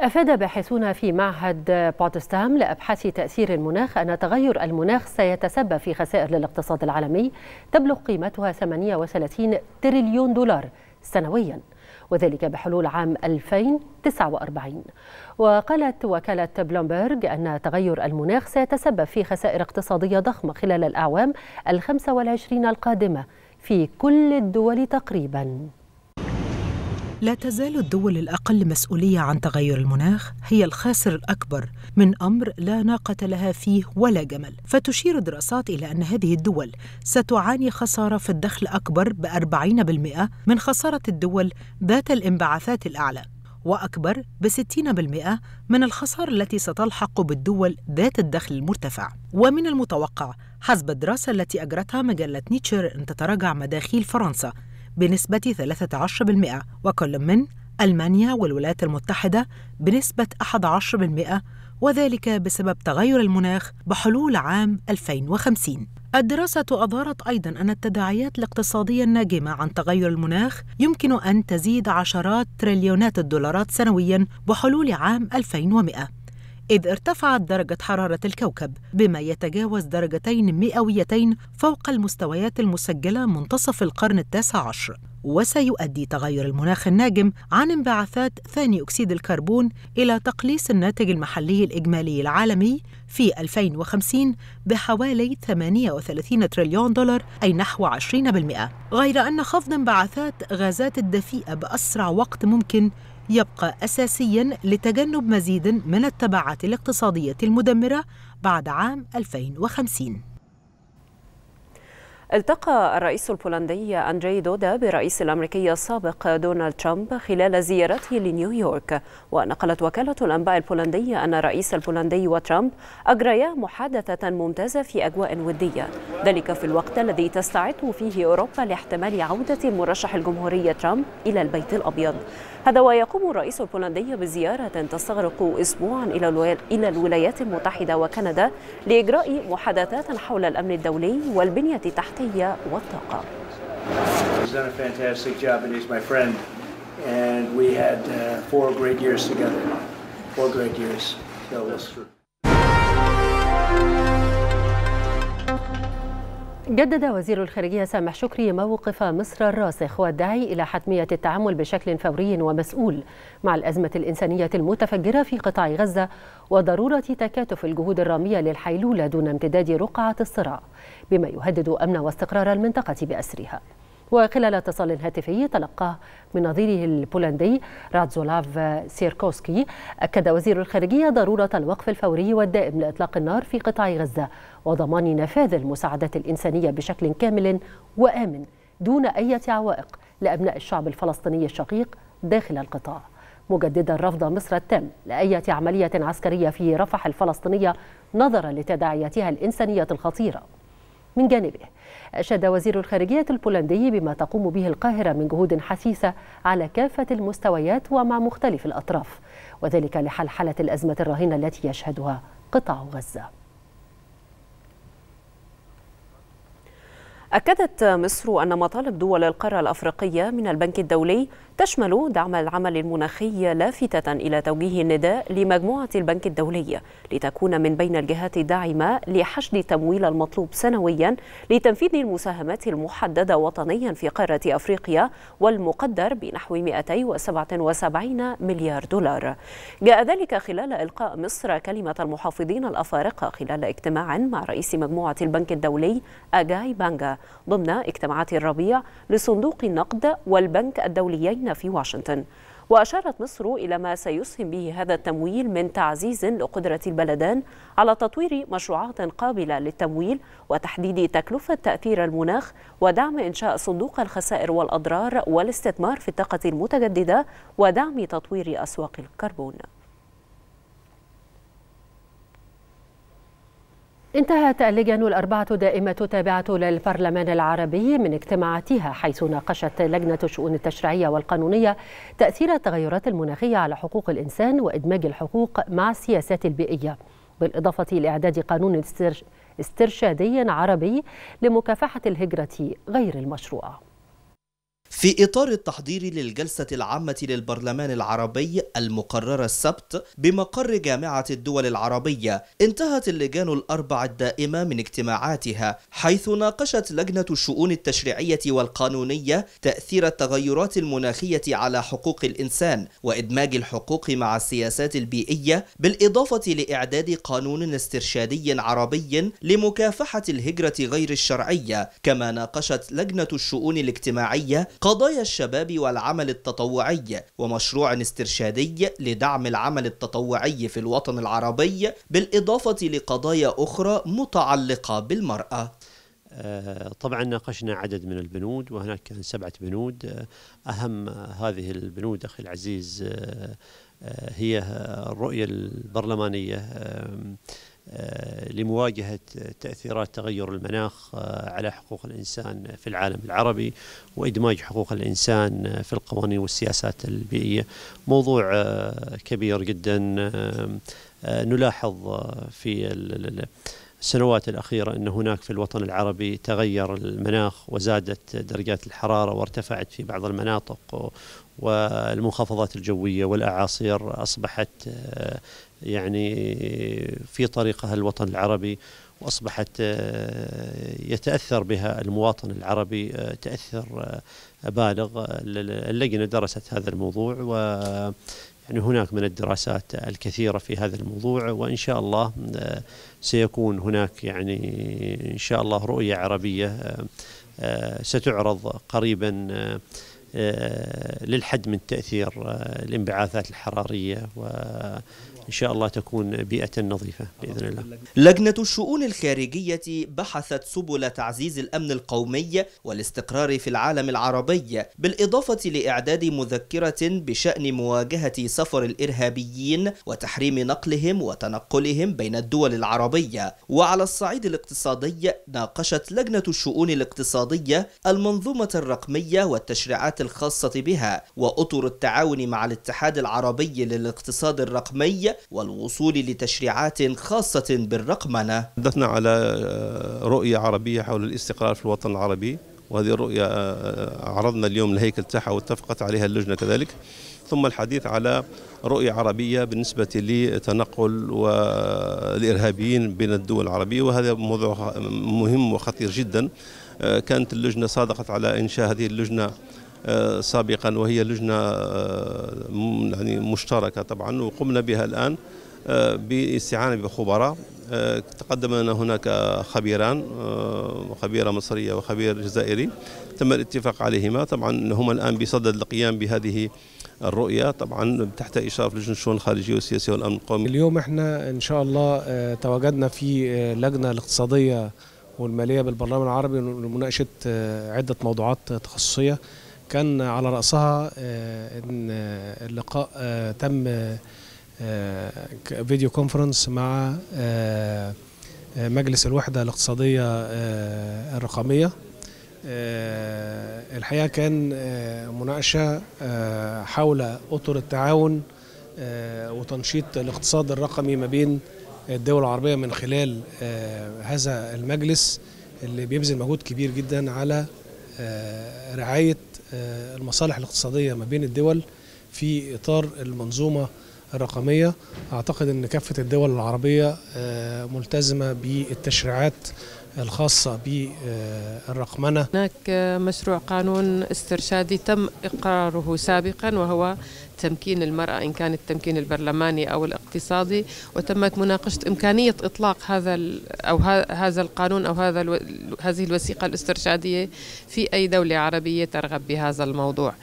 أفاد باحثون في معهد بوتستام لأبحاث تأثير المناخ أن تغير المناخ سيتسبب في خسائر للاقتصاد العالمي تبلغ قيمتها 38 تريليون دولار سنوياً وذلك بحلول عام 2049 وقالت وكالة بلومبرغ أن تغير المناخ سيتسبب في خسائر اقتصادية ضخمة خلال الأعوام الخمسة والعشرين القادمة في كل الدول تقريباً لا تزال الدول الأقل مسؤولية عن تغير المناخ هي الخاسر الأكبر من أمر لا ناقة لها فيه ولا جمل، فتشير الدراسات إلى أن هذه الدول ستعاني خسارة في الدخل أكبر ب 40% من خسارة الدول ذات الانبعاثات الأعلى، وأكبر ب 60% من الخسارة التي ستلحق بالدول ذات الدخل المرتفع ومن المتوقع حسب الدراسة التي أجرتها مجلة نيتشر أن تتراجع مداخيل فرنسا بنسبة 13% وكل من ألمانيا والولايات المتحدة بنسبة 11% وذلك بسبب تغير المناخ بحلول عام 2050 الدراسة أظهرت أيضا أن التداعيات الاقتصادية الناجمة عن تغير المناخ يمكن أن تزيد عشرات تريليونات الدولارات سنويا بحلول عام 2100 إذ ارتفعت درجة حرارة الكوكب بما يتجاوز درجتين مئويتين فوق المستويات المسجلة منتصف القرن التاسع عشر وسيؤدي تغير المناخ الناجم عن انبعاثات ثاني أكسيد الكربون إلى تقليص الناتج المحلي الإجمالي العالمي في 2050 بحوالي 38 تريليون دولار أي نحو 20% غير أن خفض انبعاثات غازات الدفيئة بأسرع وقت ممكن يبقى أساسياً لتجنب مزيد من التبعات الاقتصادية المدمرة بعد عام 2050 التقى الرئيس البولندي أندري دودا برئيس الأمريكي السابق دونالد ترامب خلال زيارته لنيويورك ونقلت وكالة الأنباء البولندية أن الرئيس البولندي وترامب أجريا محادثة ممتازة في أجواء ودية ذلك في الوقت الذي تستعد فيه أوروبا لاحتمال عودة المرشح الجمهوري ترامب إلى البيت الأبيض هذا ويقوم الرئيس البولندي بزيارة تستغرق أسبوعا إلى الولايات المتحدة وكندا لإجراء محادثات حول الأمن الدولي والبنية التحتية والطاقة. Uh, four great years جدد وزير الخارجية سامح شكري موقف مصر الراسخ والداعي إلى حتمية التعامل بشكل فوري ومسؤول مع الأزمة الإنسانية المتفجرة في قطاع غزة وضرورة تكاتف الجهود الرامية للحيلولة دون امتداد رقعة الصراع بما يهدد أمن واستقرار المنطقة بأسرها وخلال اتصال هاتفي تلقاه من نظيره البولندي راتزولاف سيركوسكي أكد وزير الخارجية ضرورة الوقف الفوري والدائم لإطلاق النار في قطاع غزة وضمان نفاذ المساعدات الإنسانية بشكل كامل وآمن دون أي عوائق لأبناء الشعب الفلسطيني الشقيق داخل القطاع مجددا رفض مصر التام لأية عملية عسكرية في رفح الفلسطينية نظرا لتداعياتها الإنسانية الخطيرة من جانبه أشاد وزير الخارجية البولندي بما تقوم به القاهرة من جهود حثيثة على كافة المستويات ومع مختلف الأطراف وذلك لحلحلة الأزمة الرهينة التي يشهدها قطاع غزة أكدت مصر أن مطالب دول القارة الأفريقية من البنك الدولي تشمل دعم العمل المناخي لافتة إلى توجيه النداء لمجموعة البنك الدولي لتكون من بين الجهات الداعمة لحشد التمويل المطلوب سنويا لتنفيذ المساهمات المحددة وطنيا في قارة أفريقيا والمقدر بنحو 277 مليار دولار جاء ذلك خلال إلقاء مصر كلمة المحافظين الأفارقة خلال اجتماع مع رئيس مجموعة البنك الدولي أجاي بانجا ضمن اجتماعات الربيع لصندوق النقد والبنك الدوليين هنا في واشنطن وأشارت مصر إلى ما سيسهم به هذا التمويل من تعزيز لقدرة البلدان على تطوير مشروعات قابلة للتمويل وتحديد تكلفة تأثير المناخ ودعم إنشاء صندوق الخسائر والأضرار والاستثمار في الطاقة المتجددة ودعم تطوير أسواق الكربون انتهت اللجان الأربعة دائمة تابعة للبرلمان العربي من اجتماعاتها حيث ناقشت لجنة الشؤون التشريعية والقانونية تأثير التغيرات المناخية على حقوق الإنسان وإدماج الحقوق مع السياسات البيئية بالإضافة لإعداد قانون استرشادي عربي لمكافحة الهجرة غير المشروعة في إطار التحضير للجلسة العامة للبرلمان العربي المقررة السبت بمقر جامعة الدول العربية انتهت اللجان الأربع الدائمة من اجتماعاتها حيث ناقشت لجنة الشؤون التشريعية والقانونية تأثير التغيرات المناخية على حقوق الإنسان وإدماج الحقوق مع السياسات البيئية بالإضافة لإعداد قانون استرشادي عربي لمكافحة الهجرة غير الشرعية كما ناقشت لجنة الشؤون الاجتماعية قضايا الشباب والعمل التطوعي ومشروع استرشادي لدعم العمل التطوعي في الوطن العربي بالإضافة لقضايا أخرى متعلقة بالمرأة آه، طبعا ناقشنا عدد من البنود وهناك كان سبعة بنود آه، أهم هذه البنود أخي العزيز آه، هي الرؤية البرلمانية آه، لمواجهة تأثيرات تغير المناخ آه، على حقوق الإنسان في العالم العربي وإدماج حقوق الإنسان في القوانين والسياسات البيئية موضوع آه، كبير جدا نلاحظ في السنوات الأخيرة أن هناك في الوطن العربي تغير المناخ وزادت درجات الحرارة وارتفعت في بعض المناطق والمنخفضات الجوية والأعاصير أصبحت يعني في طريقها الوطن العربي واصبحت آه، يتاثر بها المواطن العربي آه، تاثر آه، بالغ اللجنه درست هذا الموضوع و يعني هناك من الدراسات الكثيره في هذا الموضوع وان شاء الله سيكون هناك يعني ان شاء الله رؤيه عربيه ستعرض قريبا للحد من تاثير الانبعاثات الحراريه و إن شاء الله تكون بيئة نظيفة بإذن الله لجنة الشؤون الخارجية بحثت سبل تعزيز الأمن القومي والاستقرار في العالم العربي بالإضافة لإعداد مذكرة بشأن مواجهة سفر الإرهابيين وتحريم نقلهم وتنقلهم بين الدول العربية وعلى الصعيد الاقتصادي ناقشت لجنة الشؤون الاقتصادية المنظومة الرقمية والتشريعات الخاصة بها وأطر التعاون مع الاتحاد العربي للاقتصاد الرقمي والوصول لتشريعات خاصة بالرقمنة تحدثنا على آه، رؤية عربية حول الاستقرار في الوطن العربي وهذه الرؤية آه، عرضنا اليوم الهيكل تاعها واتفقت عليها اللجنة كذلك ثم الحديث على رؤية عربية بالنسبة لتنقل والإرهابيين بين الدول العربية وهذا موضوع مهم وخطير جدا آه، كانت اللجنة صادقت على إنشاء هذه اللجنة سابقا وهي لجنه آه، يعني مشتركه طبعا وقمنا بها الان آه، باستعانة بخبراء آه، تقدم لنا هناك خبيران خبيره مصريه وخبير جزائري تم الاتفاق عليهما طبعا هما الان بصدد القيام بهذه الرؤيه طبعا تحت اشراف لجنه الشؤون الخارجيه والسياسيه والامن القومي. اليوم احنا ان شاء الله تواجدنا في لجنه الاقتصاديه والماليه بالبرلمان العربي لمناقشه عده موضوعات تخصصيه كان على رأسها آه، إن آه، اللقاء آه، تم فيديو كونفرنس مع مجلس الوحدة الاقتصادية الرقمية الحقيقة كان مناقشة حول أطر التعاون وتنشيط الاقتصاد الرقمي ما بين الدول العربية من خلال هذا المجلس اللي بيبذل مجهود كبير جدا على رعاية آه، المصالح الاقتصادية ما بين الدول في إطار المنظومة الرقمية أعتقد أن كافة الدول العربية آه، ملتزمة بالتشريعات الخاصة بالرقمنة هناك مشروع قانون استرشادي تم إقراره سابقا وهو تمكين المرأة إن كان التمكين البرلماني أو الاقتصادي وتمت مناقشة إمكانية إطلاق هذا أو هذا القانون أو هذا هذه الوثيقة الاسترشادية في أي دولة عربية ترغب بهذا الموضوع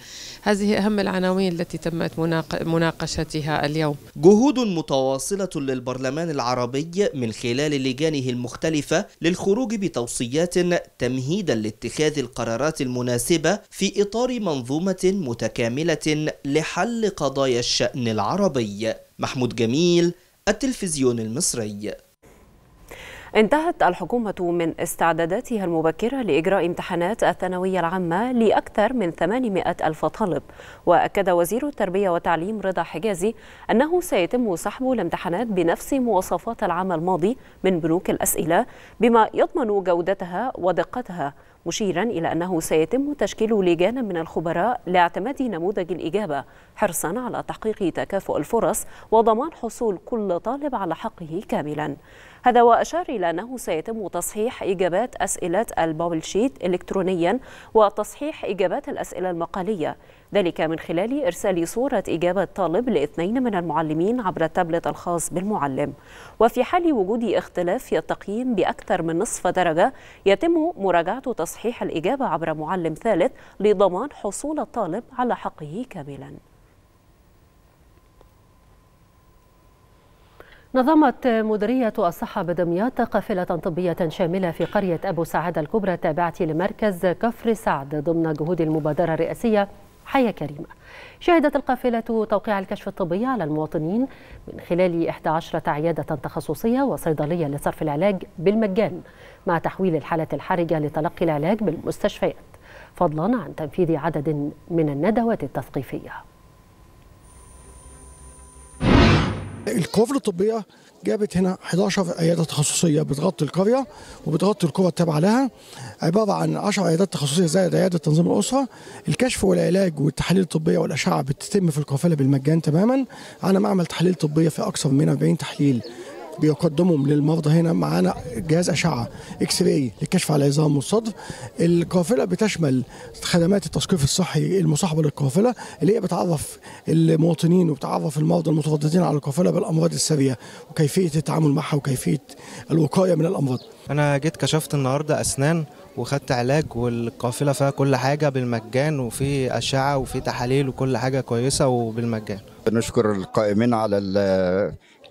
هذه أهم العناوين التي تمت مناقشتها اليوم جهود متواصلة للبرلمان العربي من خلال لجانه المختلفة للخروج بتوصيات تمهيدا لاتخاذ القرارات المناسبة في إطار منظومة متكاملة لحل قضايا الشأن العربي محمود جميل التلفزيون المصري انتهت الحكومة من استعداداتها المبكرة لإجراء امتحانات الثانوية العامة لأكثر من 800 ألف طالب وأكد وزير التربية والتعليم رضا حجازي أنه سيتم سحب الامتحانات بنفس مواصفات العام الماضي من بنوك الأسئلة بما يضمن جودتها ودقتها مشيرا إلى أنه سيتم تشكيل لجان من الخبراء لاعتماد نموذج الإجابة حرصا على تحقيق تكافؤ الفرص وضمان حصول كل طالب على حقه كاملا هذا وأشار إلى أنه سيتم تصحيح إجابات أسئلة البابل شيت إلكترونيا وتصحيح إجابات الأسئلة المقالية ذلك من خلال إرسال صورة إجابة طالب لاثنين من المعلمين عبر التابلت الخاص بالمعلم وفي حال وجود اختلاف في التقييم بأكثر من نصف درجة يتم مراجعة تصحيح الإجابة عبر معلم ثالث لضمان حصول الطالب على حقه كاملاً نظمت مديرية الصحة بدمياط قافلة طبية شاملة في قرية أبو سعادة الكبرى التابعة لمركز كفر سعد ضمن جهود المبادرة الرئاسية حياة كريمة شهدت القافلة توقيع الكشف الطبي على المواطنين من خلال 11 عيادة تخصصية وصيدلية لصرف العلاج بالمجان مع تحويل الحالة الحرجة لتلقي العلاج بالمستشفيات فضلا عن تنفيذ عدد من الندوات التثقيفيه الكوفر الطبيه جابت هنا 11 عياده تخصصيه بتغطي القريه وبتغطي القرى التابعه لها عباره عن 10 عيادات تخصصيه زائد عياده تنظيم الاسره الكشف والعلاج والتحاليل الطبيه والاشعه بتتم في القافله بالمجان تماما على معمل تحاليل طبيه في اكثر من 40 تحليل بيقدمهم للمرضى هنا معانا جهاز اشعه اكس راي للكشف على العظام والصدر القافله بتشمل خدمات التثقيف الصحي المصاحبه للقافله اللي هي بتعرف المواطنين وبتعرف المرضى المترددين على القافله بالامراض السريه وكيفيه التعامل معها وكيفيه الوقايه من الامراض انا جيت كشفت النهارده اسنان وخدت علاج والقافله فيها كل حاجه بالمجان وفي اشعه وفي تحاليل وكل حاجه كويسه وبالمجان بنشكر القائمين على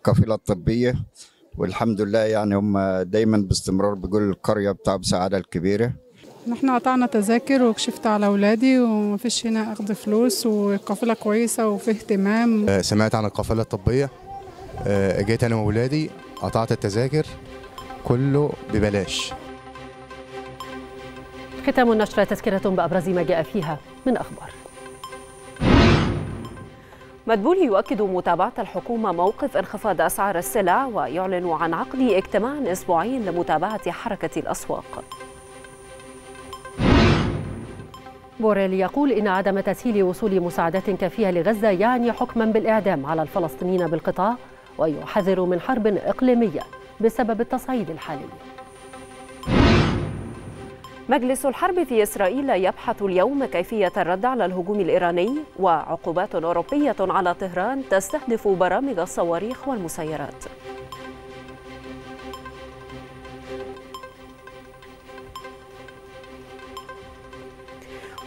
القافله الطبيه والحمد لله يعني هم دايما باستمرار بيقولوا القريه بتاع بسعاده الكبيره نحن قطعنا تذاكر وكشفت على اولادي ومفيش هنا اخذ فلوس والقافله كويسه وفي اهتمام آه، سمعت عن القافله الطبيه آه، جيت انا واولادي قطعت التذاكر كله ببلاش ختام النشرة تذكرة بأبرز ما جاء فيها من أخبار مدبولي يؤكد متابعة الحكومة موقف انخفاض أسعار السلع ويعلن عن عقد اجتماع أسبوعي لمتابعة حركة الأسواق بوريل يقول إن عدم تسهيل وصول مساعدات كافية لغزة يعني حكما بالإعدام على الفلسطينيين بالقطاع ويحذر من حرب إقليمية بسبب التصعيد الحالي مجلس الحرب في إسرائيل يبحث اليوم كيفية الرد على الهجوم الإيراني وعقوبات أوروبية على طهران تستهدف برامج الصواريخ والمسيرات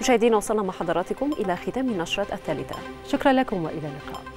مشاهدينا وصلنا مع حضراتكم إلى ختام نشرة الثالثة شكرا لكم وإلى اللقاء